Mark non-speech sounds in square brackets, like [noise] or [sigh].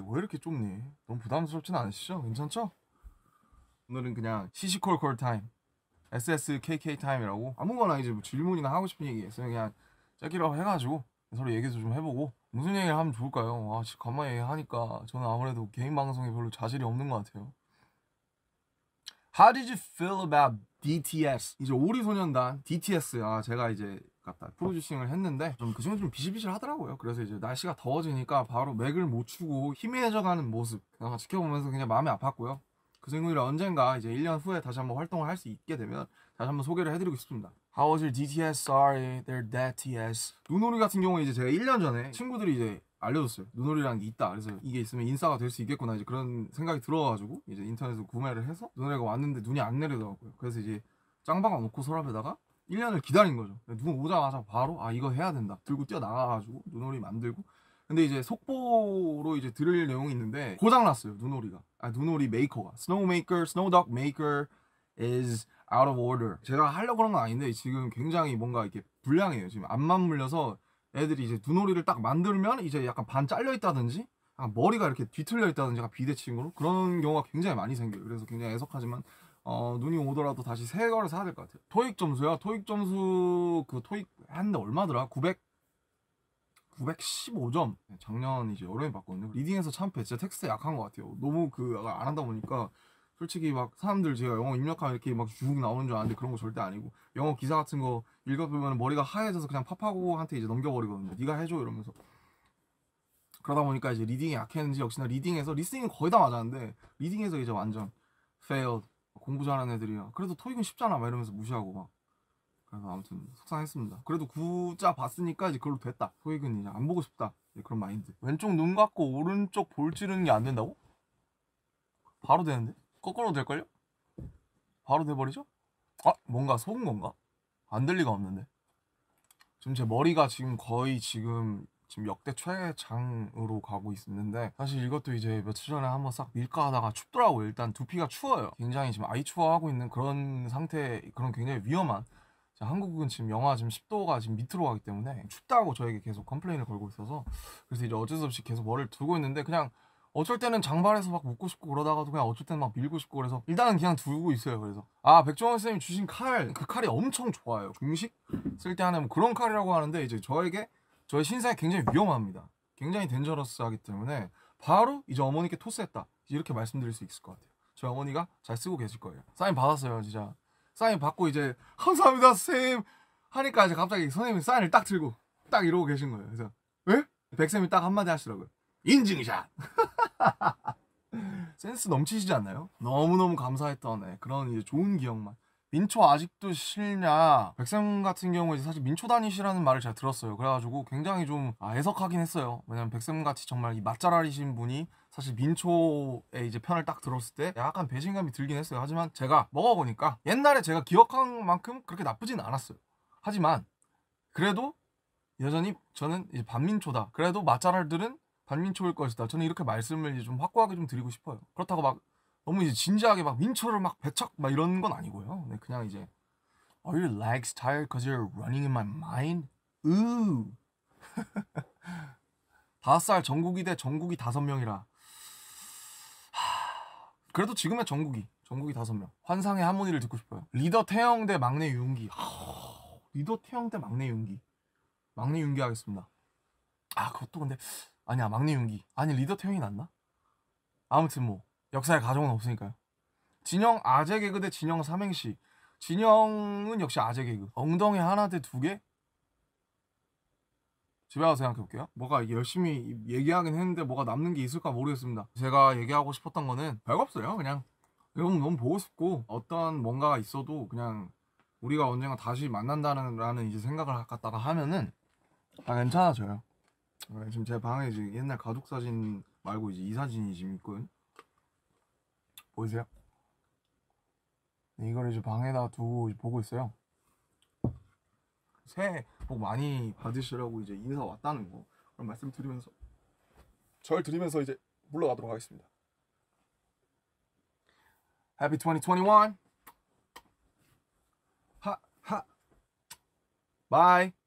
시간왜 이렇게 좁니? 너무 부담스럽진 않으시죠? 괜찮죠? 오늘은 그냥 시시콜콜 타임 SSKK 타임이라고 아무거나 이제 뭐 질문이나 하고 싶은 얘기 있으면 그냥 짧게라고 해가지고 서로 얘기도 좀 해보고 무슨 얘기를 하면 좋을까요? 아 지금 가만에 얘기하니까 저는 아무래도 개인 방송에 별로 자질이 없는 것 같아요 How did you feel about BTS? 이제 오리소년단 DTS 아 제가 이제 같다. 프로듀싱을 했는데 좀그 중에 좀 비실비실 하더라고요. 그래서 이제 날씨가 더워지니까 바로 맥을 못 추고 희미해져가는 모습 지켜보면서 그냥 마음이 아팠고요. 그 친구들이 언젠가 이제 1년 후에 다시 한번 활동을 할 수 있게 되면 다시 한번 소개를 해드리고 싶습니다. How was your DTS? Sorry, they're dead TS. 눈오리 같은 경우에 이제 제가 1년 전에 친구들이 이제 알려줬어요. 눈오리라는 게 있다. 그래서 이게 있으면 인싸가 될 수 있겠구나. 이제 그런 생각이 들어가지고 이제 인터넷에서 구매를 해서 눈오리가 왔는데 눈이 안 내리더라고요. 그래서 이제 짱방아 놓고 서랍에다가 1년을 기다린 거죠. 누군 오자마자 바로 아 이거 해야 된다. 들고 뛰어나가가지고 눈오리 만들고 근데 이제 속보로 이제 들을 내용이 있는데 고장 났어요 눈오리가 아 눈오리 메이커가 스노우 메이커 스노우 덕 메이커 is out of order 제가 하려고 그런 건 아닌데 지금 굉장히 뭔가 이렇게 불량해요 지금 안 맞물려서 애들이 이제 눈오리를 딱 만들면 이제 약간 반 잘려 있다든지 아, 머리가 이렇게 뒤틀려 있다든지 비대칭으로 그런 경우가 굉장히 많이 생겨요 그래서 굉장히 애석하지만 어, 눈이 오더라도 다시 새 거를 사야 될 것 같아요. 토익 점수야. 토익 점수 그 토익 했는데 얼마더라? 900 915점. 작년 이제 여름에 봤거든요. 리딩에서 참패. 진짜 텍스트 약한 것 같아요. 너무 그 안한다 보니까 솔직히 막 사람들 제가 영어 입력하면 이렇게 막쭉 나오는 줄 아는데 그런 거 절대 아니고 영어 기사 같은 거 읽어보면 머리가 하얘져서 그냥 파파고한테 이제 넘겨버리거든요. 네가 해줘 이러면서. 그러다 보니까 이제 리딩이 약했는지 역시나 리딩에서 리스닝은 거의 다 맞았는데 리딩에서 이제 완전 failed. 공부 잘하는 애들이야. 그래도 토익은 쉽잖아. 막 이러면서 무시하고 막. 그래서 아무튼 속상했습니다. 그래도 구자 봤으니까 이제 그걸로 됐다. 토익은 이제 안 보고 싶다. 그런 마인드. 왼쪽 눈 감고 오른쪽 볼 찌르는 게 안 된다고? 바로 되는데? 거꾸로 될걸요? 바로 돼버리죠? 아 뭔가 속은 건가? 안 될 리가 없는데. 지금 제 머리가 지금 거의 지금 지금 역대 최장으로 가고 있는데 사실 이것도 이제 며칠 전에 한번 싹 밀까 하다가 춥더라고요 일단 두피가 추워요 굉장히 지금 아이 추워하고 있는 그런 상태 그런 굉장히 위험한 한국은 지금 영하 지금 10도가 지금 밑으로 가기 때문에 춥다고 저에게 계속 컴플레인을 걸고 있어서 그래서 이제 어쩔 수 없이 계속 머리를 두고 있는데 그냥 어쩔 때는 장발에서막 묶고 싶고 그러다가도 그냥 어쩔 때는 막 밀고 싶고 그래서 일단은 그냥 두고 있어요 그래서 아 백종원 선생님이 주신 칼 그 칼이 엄청 좋아요 중식 쓸 때하면 그런 칼이라고 하는데 이제 저에게 저희 신사에 굉장히 위험합니다. 굉장히 덴저러스하기 때문에 바로 이제 어머니께 토스했다 이렇게 말씀드릴 수 있을 것 같아요. 저희 어머니가 잘 쓰고 계실 거예요. 사인 받았어요, 진짜. 사인 받고 이제 [laughs] 감사합니다, 선생님 하니까 이제 갑자기 선생님이 사인을 딱 들고 딱 이러고 계신 거예요. 그래서 왜? 백쌤이 딱 한마디 하시라고요 인증샷. [laughs] 센스 넘치시지 않나요? 너무너무 감사했던 네, 그런 이제 좋은 기억만 민초 아직도 싫냐 백쌤 같은 경우에 사실 민초 다니시라는 말을 제가 들었어요 그래가지고 굉장히 좀 해석하긴 아, 했어요 왜냐면 백쌤 같이 정말 이 맛잘알이신 분이 사실 민초에 이제 편을 딱 들었을 때 약간 배신감이 들긴 했어요 하지만 제가 먹어보니까 옛날에 제가 기억한 만큼 그렇게 나쁘진 않았어요 하지만 그래도 여전히 저는 이제 반민초다 그래도 맛잘알들은 반민초일 것이다 저는 이렇게 말씀을 좀 확고하게 좀 드리고 싶어요 그렇다고 막 너무 이제 진지하게 막 민초를 막 배척 막 이런 건 아니고요. 네, 그냥 이제 Are your legs tired cause you're running in my mind? 으 [laughs] 다섯 살 전국이 대 전국이 다섯 명이라 그래도 지금의 전국이 전국이 다섯 명 환상의 하모니를 듣고 싶어요 리더 태영 대 막내 윤기 리더 태영 대 막내 윤기 막내 윤기 하겠습니다 아 그것도 근데 아니야 막내 윤기 아니 리더 태영이 낫나? 아무튼 뭐 역사에 가정은 없으니까요. 진영 아재 개그 대 진영 삼행시. 진영은 역시 아재 개그. 엉덩이 하나 대 두 개? 집에 가서 생각해 볼게요. 뭐가 열심히 얘기하긴 했는데 뭐가 남는 게 있을까 모르겠습니다. 제가 얘기하고 싶었던 거는 별거 없어요. 그냥 너무 너무 보고 싶고 어떤 뭔가가 있어도 그냥 우리가 언젠가 다시 만난다는 라는 이제 생각을 갖다가 하면은 다 아, 괜찮아져요. 네, 지금 제 방에 지금 옛날 가족 사진 말고 이제 이 사진이 지금 있거든. 보이세요? 네, 이거 이제 방에다 두고 이제 보고 있어요. 새해 복 많이 받으시라고 이제 인사 왔다는 거 그런 말씀 드리면서 절 드리면서 이제 물러가도록 하겠습니다. Happy 2021. 하 하. Bye.